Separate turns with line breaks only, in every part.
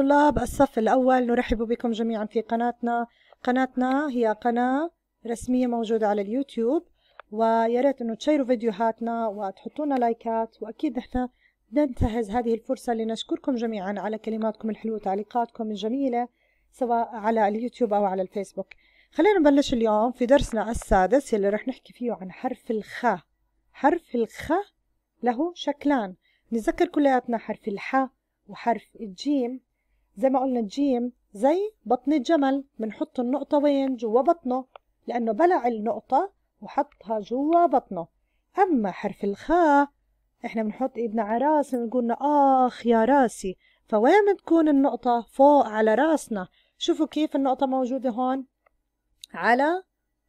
طلاب الصف الأول نرحب بكم جميعا في قناتنا قناتنا هي قناة رسمية موجودة على اليوتيوب ويا ريت انه تشيروا فيديوهاتنا وتحطونا لايكات واكيد نحن ننتهز هذه الفرصة لنشكركم جميعا على كلماتكم الحلوة وتعليقاتكم الجميلة سواء على اليوتيوب أو على الفيسبوك خلينا نبلش اليوم في درسنا السادس اللي رح نحكي فيه عن حرف الخاء حرف الخاء له شكلان نتذكر كلياتنا حرف الحاء وحرف الجيم زي ما قلنا الجيم زي بطن الجمل بنحط النقطة وين جوا بطنه لأنه بلع النقطة وحطها جوا بطنه أما حرف الخاء إحنا بنحط إيدنا على راسنا بنقول آخ يا راسي فوين بتكون النقطة فوق على راسنا شوفوا كيف النقطة موجودة هون على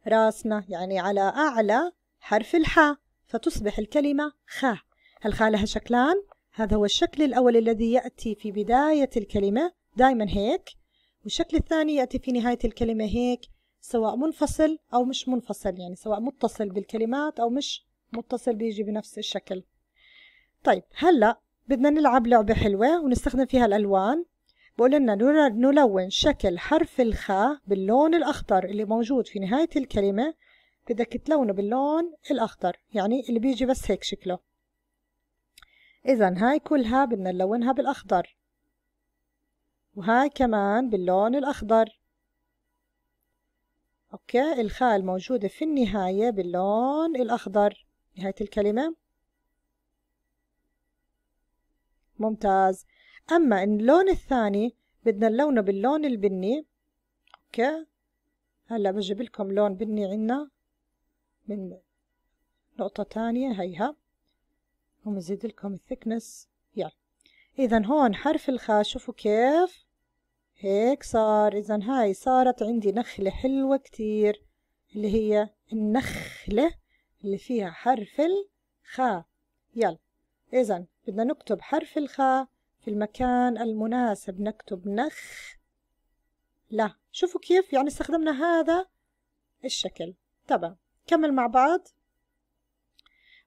راسنا يعني على أعلى حرف الحاء فتصبح الكلمة خاء الخاء لها شكلان هذا هو الشكل الأول الذي يأتي في بداية الكلمة دايما هيك والشكل الثاني يأتي في نهاية الكلمة هيك سواء منفصل أو مش منفصل يعني سواء متصل بالكلمات أو مش متصل بيجي بنفس الشكل طيب هلأ بدنا نلعب لعبة حلوة ونستخدم فيها الألوان بقول لنا نلون شكل حرف الخاء باللون الأخضر اللي موجود في نهاية الكلمة بدك تلونه باللون الأخضر يعني اللي بيجي بس هيك شكله إذا هاي كلها بدنا نلونها بالأخضر وهاي كمان باللون الأخضر أوكي الخال موجودة في النهاية باللون الأخضر نهاية الكلمة ممتاز أما اللون الثاني بدنا نلونه باللون البني أوكي هلا بجيب لكم لون بني عنا من نقطة تانية هيها ومزيد لكم الثكنس يلا إذا هون حرف الخاء شوفوا كيف هيك صار إذا هاي صارت عندي نخلة حلوة كتير اللي هي النخلة اللي فيها حرف الخاء يلا إذا بدنا نكتب حرف الخاء في المكان المناسب نكتب نخ لا شوفوا كيف يعني استخدمنا هذا الشكل طبعا كمل مع بعض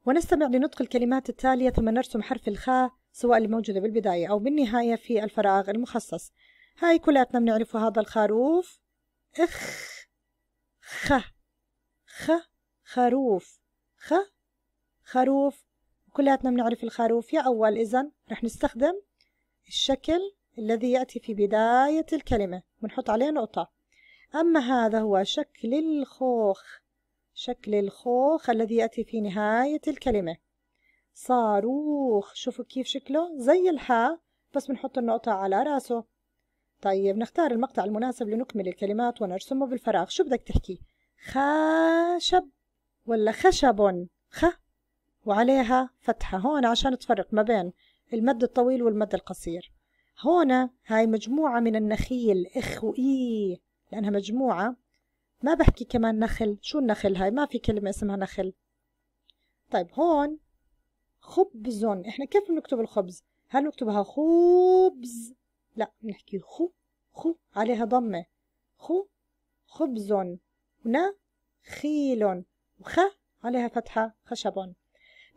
ونستمع لنطق الكلمات التالية ثم نرسم حرف الخاء سواء الموجودة بالبداية أو بالنهاية في الفراغ المخصص هاي كلاتنا بنعرف هذا الخروف اخ خ خ خروف خ خروف كلاتنا بنعرف الخروف يا أول إذا رح نستخدم الشكل الذي يأتي في بداية الكلمة بنحط عليه نقطة أما هذا هو شكل الخوخ شكل الخوخ الذي يأتي في نهاية الكلمة صاروخ شوفوا كيف شكله زي الحاء بس بنحط النقطة على راسه طيب نختار المقطع المناسب لنكمل الكلمات ونرسمه بالفراغ شو بدك تحكي خشب ولا خشب خ وعليها فتحة هون عشان تفرق ما بين المد الطويل والمد القصير هون هاي مجموعة من النخيل إخ وإي لأنها مجموعة ما بحكي كمان نخل شو النخل هاي ما في كلمة اسمها نخل طيب هون خبز احنا كيف بنكتب الخبز هل نكتبها خبز لا بنحكي خو خو عليها ضمة خو خبز ونا خيل وخ عليها فتحة خشب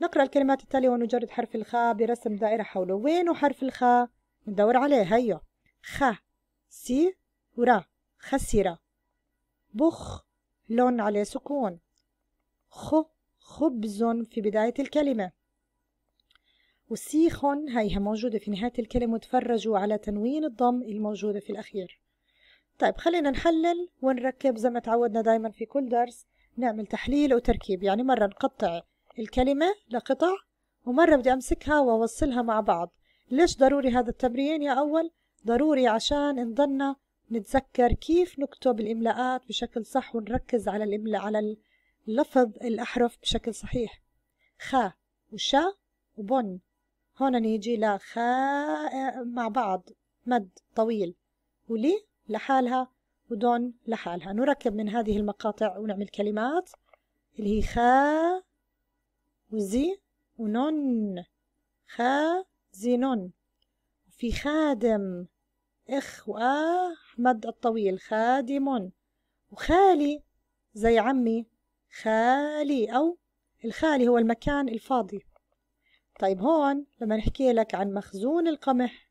نقرأ الكلمات التالية ونجرد حرف الخاء برسم دائرة حوله وين حرف الخاء ندور عليه هيا خ سي ورا خسرة بخ لون عليه سكون خ خبز في بداية الكلمة وسيخن هيها موجودة في نهاية الكلمة وتفرجوا على تنوين الضم الموجودة في الأخير طيب خلينا نحلل ونركب زي ما تعودنا دايما في كل درس نعمل تحليل وتركيب يعني مرة نقطع الكلمة لقطع ومرة بدي أمسكها وأوصلها مع بعض ليش ضروري هذا التمرين يا أول؟ ضروري عشان نضلنا نتذكر كيف نكتب الإملاءات بشكل صح ونركز على الإملاء على اللفظ الأحرف بشكل صحيح خا وشا وبن هون نيجي لخاء مع بعض مد طويل ولي لحالها ودون لحالها نركب من هذه المقاطع ونعمل كلمات اللي هي خا وزي ونون خا زي نون في خادم إخ وآه مد الطويل خادم وخالي زي عمي خالي أو الخالي هو المكان الفاضي طيب هون لما نحكي لك عن مخزون القمح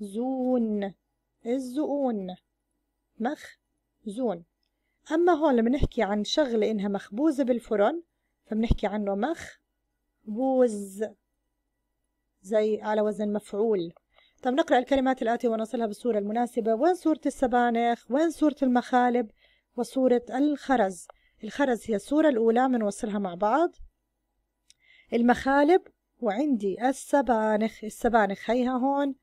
مخزون الزؤون مخزون أما هون لما نحكي عن شغلة إنها مخبوزة بالفرن فبنحكي عنه مخبوز زي على وزن مفعول طب نقرأ الكلمات الآتية ونصلها بالصورة المناسبة وين صورة السبانخ وين صورة المخالب وصورة الخرز الخرز هي الصورة الأولى منوصلها مع بعض المخالب وعندي السبانخ السبانخ هيها هون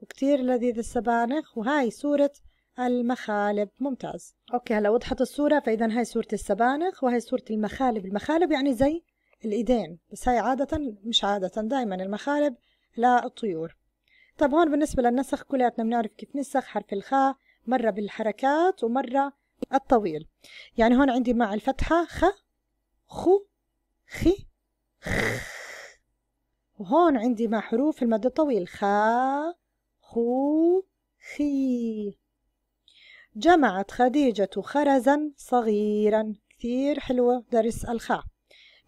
وكتير لذيذ السبانخ وهاي صورة المخالب ممتاز اوكي هلا وضحت الصورة فاذا هاي صورة السبانخ وهي صورة المخالب المخالب يعني زي الايدين بس هاي عادة مش عادة دايما المخالب للطيور طب هون بالنسبة للنسخ كلياتنا بنعرف كيف نسخ حرف الخاء مرة بالحركات ومرة الطويل يعني هون عندي مع الفتحة خ خو خي وهون عندي مع حروف المد الطويل خا خو خي جمعت خديجة خرزا صغيرا كثير حلوة درس الخاء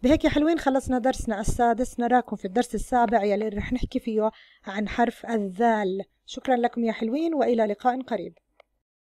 بهيك يا حلوين خلصنا درسنا السادس نراكم في الدرس السابع يلي رح نحكي فيه عن حرف الذال شكرا لكم يا حلوين وإلى لقاء قريب